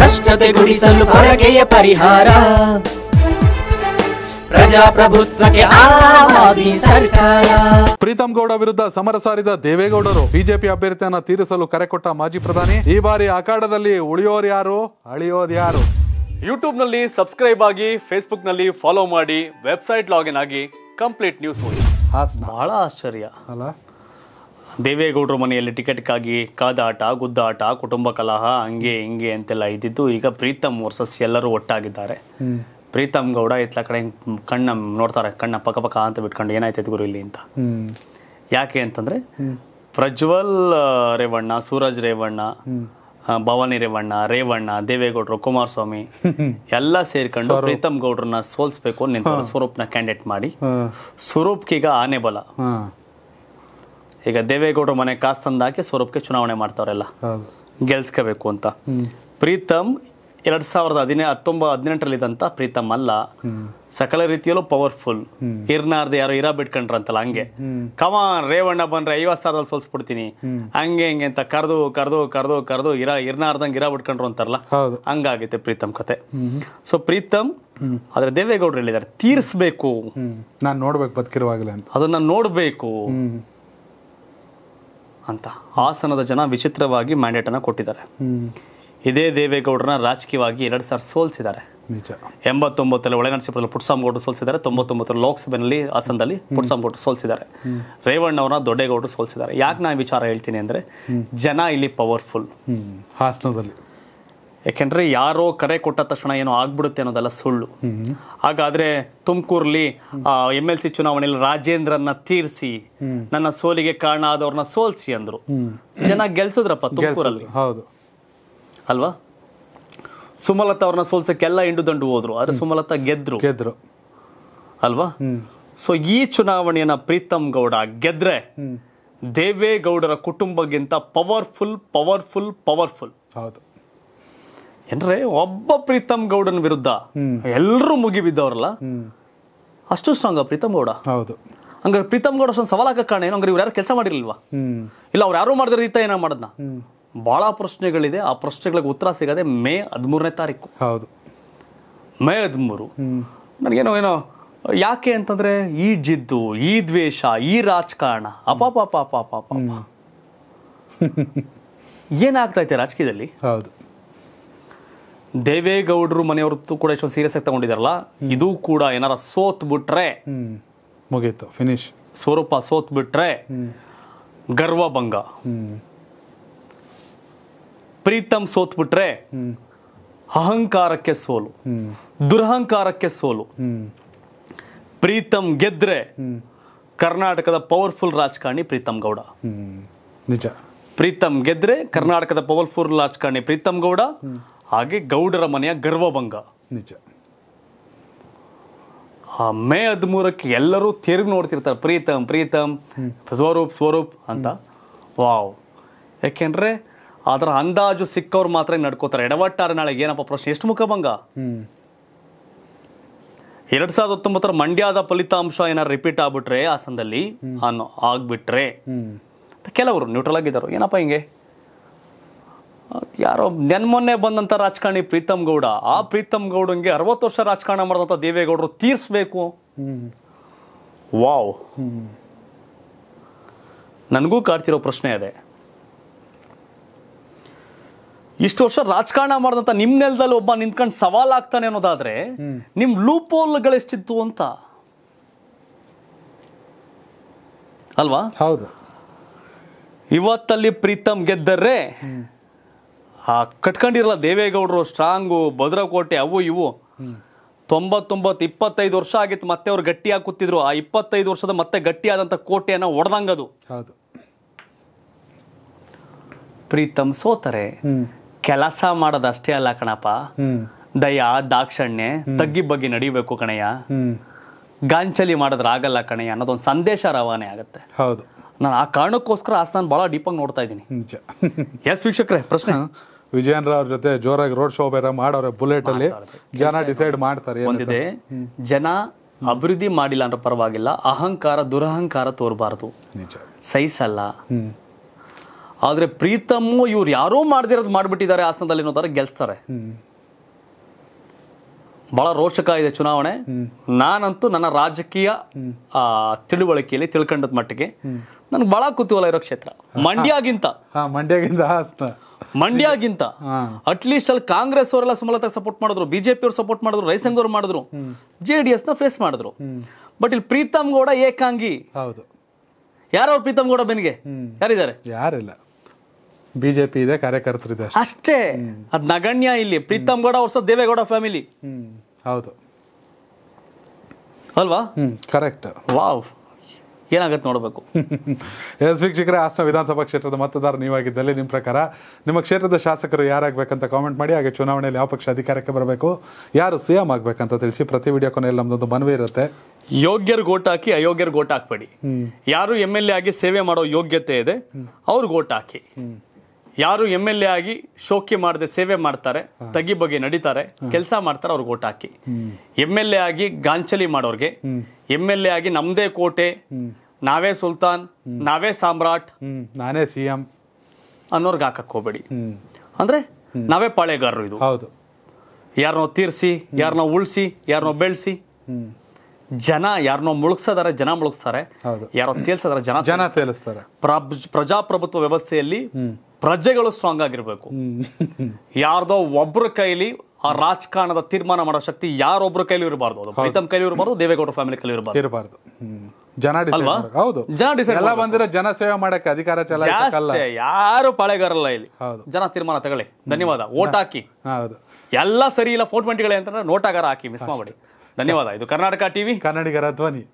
ಭ್ರಷ್ಟತೆ ಗುಡಿಸಲು ಪರಕೆಯ ಪರಿಹಾರ ಪ್ರಜಾಪ್ರಭುತ್ವಕ್ಕೆ ಸರ್ಕಾರ ಪ್ರೀತಂ ಗೌಡ ವಿರುದ್ಧ ಸಮರ ಸಾರಿದ ದೇವೇಗೌಡರು ಬಿಜೆಪಿ ಅಭ್ಯರ್ಥಿಯನ್ನ ತೀರಿಸಲು ಕರೆ ಕೊಟ್ಟ ಮಾಜಿ ಪ್ರಧಾನಿ ಈ ಬಾರಿ ಅಖಾಡದಲ್ಲಿ ಉಳಿಯೋರು ಯಾರು ಅಳಿಯೋದು ಯಾರು ಯೂಟ್ಯೂಬ್ನಲ್ಲಿ ಸಬ್ಸ್ಕ್ರೈಬ್ ಆಗಿ ನಲ್ಲಿ ಫಾಲೋ ಮಾಡಿ ವೆಬ್ಸೈಟ್ ಲಾಗಿನ್ ಆಗಿ ಕಂಪ್ಲೀಟ್ ನ್ಯೂಸ್ ಓದಿ ಬಹಳ ಆಶ್ಚರ್ಯ ಅಲ್ಲ ದೇವೇಗೌಡರ ಮನೆಯಲ್ಲಿ ಟಿಕೆಟ್ಗಾಗಿ ಕಾದಾಟ ಗುದ್ದಾಟ ಕುಟುಂಬ ಕಲಹ ಹಂಗೆ ಹಿಂಗೆ ಅಂತೆಲ್ಲ ಇದ್ದಿದ್ದು ಈಗ ಪ್ರೀತಮ್ ವರ್ಸಸ್ ಎಲ್ಲರೂ ಒಟ್ಟಾಗಿದ್ದಾರೆ ಪ್ರೀತಮ್ ಗೌಡ ಇತ್ಲ ಕಡೆ ಕಣ್ಣ ನೋಡ್ತಾರೆ ಕಣ್ಣ ಪಕ್ಕ ಪಕ್ಕ ಅಂತ ಬಿಟ್ಕೊಂಡು ಏನಾಯ್ತೈತೆ ಗುರು ಇಲ್ಲಿ ಅಂತ ಯಾಕೆ ಅಂತಂದ್ರೆ ಪ್ರಜ್ವಲ್ ರೇವಣ್ಣ ಸೂರಜ್ ರೇವಣ್ಣ ಭವಾನಿ ರೇವಣ್ಣ ರೇವಣ್ಣ ದೇವೇಗೌಡರು ಕುಮಾರಸ್ವಾಮಿ ಎಲ್ಲ ಸೇರ್ಕೊಂಡು ಪ್ರೀತಮ್ ಗೌಡ್ರನ್ನ ಸೋಲ್ಸ್ಬೇಕು ನಿಂತ ಸ್ವರೂಪ್ನ ಕ್ಯಾಂಡಿಡೇಟ್ ಮಾಡಿ ಸ್ವರೂಪ್ಗೀಗ ಆನೆ ಬಲ ಈಗ ದೇವೇಗೌಡರ ಮನೆ ಕಾಸು ತಂದಾಕಿ ಸ್ವರೂಪಕ್ಕೆ ಚುನಾವಣೆ ಮಾಡ್ತಾವ್ರೆಲ್ಲ ಗೆಲ್ಸ್ಕೋಬೇಕು ಅಂತ ಪ್ರೀತಮ್ ಎರಡ್ ಸಾವಿರದ ಹದಿನೇ ಹತ್ತೊಂಬತ್ತು ಹದಿನೆಂಟರಲ್ಲಿ ಇದ್ದಂತ ಪ್ರೀತಮ್ ಅಲ್ಲ ಸಕಲ ರೀತಿಯಲ್ಲೂ ಪವರ್ಫುಲ್ ಇರ್ನಾರ್ದ ಯಾರೋ ಇರ ಬಿಟ್ಕೊಂಡ್ರಂತಲ್ಲ ಹಂಗೆ ಕಮಾ ರೇವಣ್ಣ ಬಂದ್ರೆ ಐವತ್ ಸಾವಿರದಲ್ಲಿ ಸೋಲ್ಸ್ಬಿಡ್ತೀನಿ ಹಂಗೆ ಹಂಗೆ ಅಂತ ಕರೆದು ಕರೆದು ಕರೆದು ಕರೆದು ಇರ ಇರ್ನಾರ್ದಂಗೆ ಇರ ಬಿಟ್ಕೊಂಡ್ರು ಅಂತಾರಲ್ಲ ಹಂಗಾಗೈತೆ ಪ್ರೀತಮ್ ಕತೆ ಸೊ ಪ್ರೀತಮ್ ಆದ್ರೆ ದೇವೇಗೌಡರು ಹೇಳಿದ್ದಾರೆ ತೀರ್ಸ್ಬೇಕು ನಾನು ನೋಡ್ಬೇಕು ಬದುಕಿರುವಾಗಲೇ ಅಂತ ಅದನ್ನ ನೋಡ್ಬೇಕು ಅಂತ ಹಾಸನದ ಜನ ವಿಚಿತ್ರವಾಗಿ ಮ್ಯಾಂಡೇಟನ್ನು ಕೊಟ್ಟಿದ್ದಾರೆ ಇದೇ ದೇವೇಗೌಡರನ್ನ ರಾಜಕೀಯವಾಗಿ ಎರಡು ಸಾವಿರ ಸೋಲಿಸಿದ್ದಾರೆ ಎಂಬತ್ತೊಂಬತ್ತರಲ್ಲಿ ಒಳಗಡೆ ಪುಟ್ಸಾಮಗೌಡರು ಸೋಲಿಸಿದ್ದಾರೆ ತೊಂಬತ್ತೊಂಬತ್ತರ ಲೋಕಸಭೆಯಲ್ಲಿ ಹಾಸನದಲ್ಲಿ ಪುಟ್ಸಾಮಗೌಡರು ಸೋಲಿಸಿದ್ದಾರೆ ಅವರ ದೊಡ್ಡೇಗೌಡರು ಸೋಲಿಸಿದ್ದಾರೆ ಯಾಕೆ ನಾನು ವಿಚಾರ ಹೇಳ್ತೀನಿ ಅಂದ್ರೆ ಜನ ಇಲ್ಲಿ ಪವರ್ಫುಲ್ ಹಾಸನದಲ್ಲಿ ಯಾಕೆಂದ್ರೆ ಯಾರೋ ಕರೆ ಕೊಟ್ಟ ತಕ್ಷಣ ಏನೋ ಆಗ್ಬಿಡುತ್ತೆ ಅನ್ನೋದೆಲ್ಲ ಸುಳ್ಳು ಹಾಗಾದ್ರೆ ತುಮಕೂರ್ಲಿ ಎಮ್ ಎಲ್ ಸಿ ಚುನಾವಣೆಯಲ್ಲಿ ರಾಜೇಂದ್ರನ್ನ ತೀರ್ಸಿ ನನ್ನ ಸೋಲಿಗೆ ಕಾರಣ ಆದವ್ರನ್ನ ಸೋಲ್ಸಿ ಅಂದ್ರು ಜನ ಗೆಲ್ಸಿದ್ರಪ್ಪ ತುಮಕೂರಲ್ಲಿ ಹೌದು ಅಲ್ವಾ ಸುಮಲತಾ ಅವ್ರನ್ನ ಸೋಲ್ಸಕ್ಕೆಲ್ಲ ಹಿಂಡು ದಂಡು ಹೋದ್ರು ಆದ್ರೆ ಸುಮಲತಾ ಗೆದ್ರು ಗೆದ್ರು ಅಲ್ವಾ ಸೊ ಈ ಚುನಾವಣೆಯನ್ನ ಪ್ರೀತಮ್ ಗೌಡ ಗೆದ್ರೆ ದೇವೇಗೌಡರ ಕುಟುಂಬಕ್ಕಿಂತ ಪವರ್ಫುಲ್ ಪವರ್ಫುಲ್ ಪವರ್ಫುಲ್ ಹೌದು ಏನ್ರೆ ಒಬ್ಬ ಪ್ರೀತಮ್ ಗೌಡನ ವಿರುದ್ಧ ಎಲ್ಲರೂ ಮುಗಿಬಿದ್ದವ್ರಲ್ಲ ಅಷ್ಟು ಸ್ಟ್ರಾಂಗ್ ಪ್ರೀತಮ್ ಗೌಡ ಹೌದು ಹಂಗಾರೆ ಪ್ರೀತಮ್ ಗೌಡ ಅಷ್ಟೊಂದು ಸವಾಲಾಗ ಕಾರಣ ಏನು ಹಂಗಾರೆ ಇವ್ರು ಯಾರು ಕೆಲಸ ಮಾಡಿರ್ಲಿಲ್ವಾ ಇಲ್ಲ ಅವ್ರು ಯಾರು ಮಾಡಿದ್ರೆ ಈತ ಏನೋ ಮಾಡದ್ನ ಭಾಳ ಪ್ರಶ್ನೆಗಳಿದೆ ಆ ಪ್ರಶ್ನೆಗಳಿಗೆ ಉತ್ತರ ಸಿಗದೆ ಮೇ ಹದಿಮೂರನೇ ತಾರೀಕು ಹೌದು ಮೇ ಹದಿಮೂರು ನನಗೇನೋ ಏನೋ ಯಾಕೆ ಅಂತಂದ್ರೆ ಈ ಜಿದ್ದು ಈ ದ್ವೇಷ ಈ ರಾಜಕಾರಣ ಅಪಾಪ ಪಾಪ ಪಾಪ ಏನಾಗ್ತಾ ಇದೆ ರಾಜಕೀಯದಲ್ಲಿ ಹೌದು ದೇವೇಗೌಡರು ಮನೆಯವರು ಕೂಡ ಇಷ್ಟೊಂದು ಸೀರಿಯಸ್ ಆಗಿ ತಗೊಂಡಿದಾರಲ್ಲ ಇದು ಕೂಡ ಏನಾರ ಸೋತ್ ಬಿಟ್ರೆ ಮುಗೀತು ಫಿನಿಶ್ ಸ್ವರೂಪ ಸೋತ್ ಬಿಟ್ರೆ ಭಂಗ ಪ್ರೀತಮ್ ಸೋತ್ ಬಿಟ್ರೆ ಅಹಂಕಾರಕ್ಕೆ ಸೋಲು ದುರಹಂಕಾರಕ್ಕೆ ಸೋಲು ಪ್ರೀತಮ್ ಗೆದ್ರೆ ಕರ್ನಾಟಕದ ಪವರ್ಫುಲ್ ರಾಜಕಾರಣಿ ಪ್ರೀತಮ್ ಗೌಡ ನಿಜ ಪ್ರೀತಮ್ ಗೆದ್ರೆ ಕರ್ನಾಟಕದ ಪವರ್ಫುಲ್ ರಾಜಕಾರಣಿ ಪ್ರೀತಮ್ ಗೌಡ ಹಾಗೆ ಗೌಡರ ಮನೆಯ ಗರ್ವಭಂಗ ನಿಜ ಆ ಮೇ ಹದಿಮೂರಕ್ಕೆ ಎಲ್ಲರೂ ತಿರುಗಿ ನೋಡ್ತಿರ್ತಾರೆ ಪ್ರೀತಮ್ ಪ್ರೀತಮ್ ಸ್ವರೂಪ್ ಸ್ವರೂಪ್ ಅಂತ ವಾವ್ ಯಾಕೆಂದ್ರೆ ಅದರ ಅಂದಾಜು ಸಿಕ್ಕವ್ರು ಮಾತ್ರ ನಡ್ಕೋತಾರೆ ಎಡವಟ್ಟಾರೆ ನಾಳೆ ಏನಪ್ಪ ಪ್ರಶ್ನೆ ಎಷ್ಟು ಮುಖಭಂಗ ಎರಡ್ ಸಾವಿರದ ಹತ್ತೊಂಬತ್ತರ ಮಂಡ್ಯದ ಫಲಿತಾಂಶ ಏನಾದ್ರು ರಿಪೀಟ್ ಆಗ್ಬಿಟ್ರೆ ಹಾಸನದಲ್ಲಿ ಆಗ್ಬಿಟ್ರೆ ಕೆಲವರು ನ್ಯೂಟ್ರಲ್ ಆಗಿದ್ದಾರೆ ಏನಪ್ಪ ಹಿಂಗೆ ಯಾರೋ ನೆನ್ಮೊನ್ನೆ ಬಂದಂಥ ರಾಜಕಾರಣಿ ಪ್ರೀತಮ್ ಗೌಡ ಆ ಪ್ರೀತಮ್ ಗೌಡಂಗೆ ಅರವತ್ತು ವರ್ಷ ರಾಜಕಾರಣ ಮಾಡಿದಂಥ ದೇವೇಗೌಡರು ತೀರ್ಸ್ಬೇಕು ವಾವ್ ನನಗೂ ಕಾಡ್ತಿರೋ ಪ್ರಶ್ನೆ ಅದೇ ಇಷ್ಟು ವರ್ಷ ರಾಜಕಾರಣ ಮಾಡಿದಂತ ನಿಮ್ಮ ನೆಲದಲ್ಲಿ ಒಬ್ಬ ನಿಂತ್ಕೊಂಡು ಸವಾಲ್ ಆಗ್ತಾನೆ ಅನ್ನೋದಾದ್ರೆ ನಿಮ್ಮ ಗಳಿಸ್ತಿತ್ತು ಅಂತ ಅಲ್ವಾ ಹೌದು ಇವತ್ತಲ್ಲಿ ಪ್ರೀತಮ್ ಗೆದ್ದರೆ ಆ ಕಟ್ಕೊಂಡಿರಲ್ಲ ದೇವೇಗೌಡರು ಸ್ಟ್ರಾಂಗು ಭದ್ರಕೋಟೆ ಅವು ಇವು ತೊಂಬತ್ತೊಂಬತ್ತು ಇಪ್ಪತ್ತೈದು ವರ್ಷ ಆಗಿತ್ತು ಮತ್ತೆ ಅವ್ರು ಗಟ್ಟಿಯಾಗಿ ಕೂತಿದ್ರು ಆ ಇಪ್ಪತ್ತೈದು ವರ್ಷದ ಮತ್ತೆ ಗಟ್ಟಿಯಾದಂಥ ಕೋಟೆಯನ್ನು ಒಡೆದಂಗದು ಹೌದು ಪ್ರೀತಮ್ ಸೋತರೆ ಕೆಲಸ ಮಾಡೋದಷ್ಟೇ ಅಲ್ಲ ಕಣಪ್ಪ ದಯಾ ದಾಕ್ಷಣ್ಯ ತಗ್ಗಿ ಬಗ್ಗೆ ನಡಿಬೇಕು ಕಣಯ್ಯ ಗಾಂಚಲಿ ಆಗಲ್ಲ ಕಣಯ್ಯ ಅನ್ನೋದೊಂದು ಸಂದೇಶ ರವಾನೆ ಆಗುತ್ತೆ ಹೌದು ನಾನು ಆ ಕಾರಣಕ್ಕೋಸ್ಕರ ಬಹಳ ಭಾಳ ಡೀಪಾಗಿ ನೋಡ್ತಾ ಇದ್ದೀನಿ ಎಸ್ ವೀಕ್ಷಕರೇ ಪ್ರಶ್ನೆ ವಿಜಯನ್ ಜೊತೆ ಜೋರಾಗಿ ರೋಡ್ ಶೋ ಬೇರೆ ಮಾಡೋರೆ ಬುಲೆಟ್ ಅಲ್ಲಿ ಜನ ಡಿಸೈಡ್ ಮಾಡ್ತಾರೆ ಒಂದಿದೆ ಜನ ಅಭಿವೃದ್ಧಿ ಮಾಡಿಲ್ಲ ಅಂದ್ರೆ ಪರವಾಗಿಲ್ಲ ಅಹಂಕಾರ ದುರಹಂಕಾರ ತೋರಬಾರದು ಸಹಿಸಲ್ಲ ಆದ್ರೆ ಪ್ರೀತಮ್ಮು ಇವ್ರು ಯಾರು ಮಾಡದಿರೋದು ಮಾಡಿಬಿಟ್ಟಿದ್ದಾರೆ ಆಸನದಲ್ಲಿ ಅನ್ನೋದಾರೆ ಗೆಲ್ಸ್ತಾರೆ ಬಹಳ ರೋಚಕ ಇದೆ ಚುನಾವಣೆ ನಾನಂತೂ ನನ್ನ ರಾಜಕೀಯ ತಿಳುವಳಿಕೆಯಲ್ಲಿ ತಿಳ್ಕೊಂಡದ ಮಟ್ಟಿಗೆ ನನ್ಗೆ ಬಹಳ ಕುತೂಹಲ ಇರೋ ಕ್ಷೇತ್ರ ಮಂಡ್ಯಗಿಂತ ಮಂಡ್ಯಗಿಂತ ಮಂಡ್ಯಗಿಂತ ಅಟ್ಲೀಸ್ಟ್ ಅಲ್ಲಿ ಕಾಂಗ್ರೆಸ್ ಅವರೆಲ್ಲ ಸುಮಲತಾ ಸಪೋರ್ಟ್ ಮಾಡಿದ್ರು ಬಿಜೆಪಿ ಅವ್ರು ಸಪೋರ್ಟ್ ಮಾಡಿದ್ರು ರೈಸಂಗ್ ಅವ್ರು ಮಾಡಿದ್ರು ಜೆ ಡಿ ಎಸ್ ನ ಫೇಸ್ ಮಾಡಿದ್ರು ಬಟ್ ಇಲ್ಲಿ ಪ್ರೀತಮ್ ಗೌಡ ಏಕಾಂಗಿ ಹೌದು ಯಾರು ಪ್ರೀತಮ್ ಗೌಡ ಬೆನ್ಗೆ ಯಾರಿದ್ದಾರೆ ಯಾರಿಲ್ಲ ಬಿಜೆಪಿ ಇದೆ ಇದೆ ಅಷ್ಟೇ ಅದ್ ನಗಣ್ಯ ಇಲ್ಲಿ ಪ್ರೀತಮ್ ಗೌಡ ವರ್ಷ ದೇವೇಗೌಡ ಫ್ಯಾಮಿಲಿ ಹೌದು ಅಲ್ವಾ ಕರೆಕ್ಟ್ ವಾವ್ ಏನಾಗುತ್ತೆ ನೋಡಬೇಕು ಎಸ್ ವೀಕ್ಷಕರೇ ಹಾಸನ ವಿಧಾನಸಭಾ ಕ್ಷೇತ್ರದ ಮತದಾರ ನೀವಾಗಿದ್ದಲ್ಲಿ ನಿಮ್ಮ ಪ್ರಕಾರ ನಿಮ್ಮ ಕ್ಷೇತ್ರದ ಶಾಸಕರು ಯಾರಾಗಬೇಕಂತ ಕಾಮೆಂಟ್ ಮಾಡಿ ಹಾಗೆ ಚುನಾವಣೆಯಲ್ಲಿ ಯಾವ ಪಕ್ಷ ಅಧಿಕಾರಕ್ಕೆ ಬರಬೇಕು ಯಾರು ಸಿಎಂ ಆಗಬೇಕಂತ ತಿಳಿಸಿ ಪ್ರತಿ ವಿಡಿಯೋ ಕೊನೆಯಲ್ಲಿ ನಮ್ದೊಂದು ಮನವಿ ಇರುತ್ತೆ ಯೋಗ್ಯರು ಗೋಟ್ ಹಾಕಿ ಅಯೋಗ್ಯರು ಗೋಟ್ ಹಾಕ್ಬೇಡಿ ಯಾರು ಎಮ್ ಎಲ್ ಎ ಆಗಿ ಸೇವೆ ಮಾಡೋ ಯೋಗ್ಯತೆ ಇದೆ ಅವ್ರು ಗೋಟ್ ಹಾಕಿ ಯಾರು ಎಮ್ ಎಲ್ ಎ ಆಗಿ ಶೋಕಿ ಮಾಡದೆ ಸೇವೆ ಮಾಡ್ತಾರೆ ತಗಿ ಬಗ್ಗೆ ನಡೀತಾರೆ ಕೆಲಸ ಮಾಡ್ತಾರೆ ಅವ್ರಿಗೆ ಓಟ್ ಹಾಕಿ ಎಮ್ ಎಲ್ ಎ ಆಗಿ ಗಾಂಚಲಿ ಮಾಡೋರ್ಗೆ ಎಮ್ ಎಲ್ ಎ ಆಗಿ ನಮ್ದೇ ಕೋಟೆ ನಾವೇ ಸುಲ್ತಾನ್ ನಾವೇ ಸಾಮ್ರಾಟ್ ನಾನೇ ಸಿ ಎಂ ಅನ್ನೋರ್ಗೆ ಹಾಕಕ್ಕೆ ಹೋಗ್ಬೇಡಿ ಅಂದ್ರೆ ನಾವೇ ಪಾಳೆಗಾರರು ಇದು ಹೌದು ಯಾರನ್ನೋ ತೀರ್ಸಿ ಯಾರನ್ನೋ ಉಳಿಸಿ ಯಾರನ್ನೋ ಬೆಳೆಸಿ ಜನ ಯಾರನ್ನೋ ಮುಳುಗ್ಸದಾರೆ ಜನ ಮುಳುಗ್ಸ್ತಾರೆ ಯಾರೋ ತೇಲ್ಸದಾರೆ ಜನ ಜನ ತೇಲಿಸ್ತಾರೆ ಪ್ರಜಾಪ್ರಭುತ್ವ ವ್ಯವಸ್ಥೆಯಲ್ಲಿ ಪ್ರಜೆಗಳು ಸ್ಟ್ರಾಂಗ್ ಆಗಿರ್ಬೇಕು ಯಾರ್ದೋ ಒಬ್ಬರ ಕೈಲಿ ಆ ರಾಜಕಾರಣದ ತೀರ್ಮಾನ ಮಾಡೋ ಶಕ್ತಿ ಯಾರೊಬ್ಬರ ಕೈಲಿ ಇರಬಾರ್ದು ಅದು ಕೈಲಿ ಇರಬಾರ್ದು ದೇವೇಗೌಡ ಫ್ಯಾಮಿಲಿ ಕೈಲಿ ಇರಬಾರ್ದು ಇರಬಾರ್ದು ಜನ ಹೌದು ಜನ ಎಲ್ಲ ಬಂದಿರೋ ಜನ ಸೇವೆ ಮಾಡಕ್ಕೆ ಅಧಿಕಾರ ಚಲಾಯಿಸಲ್ಲ ಯಾರು ಪಾಳೆಗಾರಲ್ಲ ಇಲ್ಲಿ ಹೌದು ಜನ ತೀರ್ಮಾನ ತಗೊಳ್ಳಿ ಧನ್ಯವಾದ ಓಟ್ ಹಾಕಿ ಹೌದು ಎಲ್ಲ ಸರಿ ಇಲ್ಲ ಫೋರ್ ಟ್ವೆಂಟಿಗಳೇ ಅಂತ ನೋಟಾಗಾರ ಹಾಕಿ ಮಿಸ್ ಮಾಡಿ ಧನ್ಯವಾದ ಇದು ಕರ್ನಾಟಕ ಟಿವಿ ಕನ್ನಡಿಗರ ಧ್ವನಿ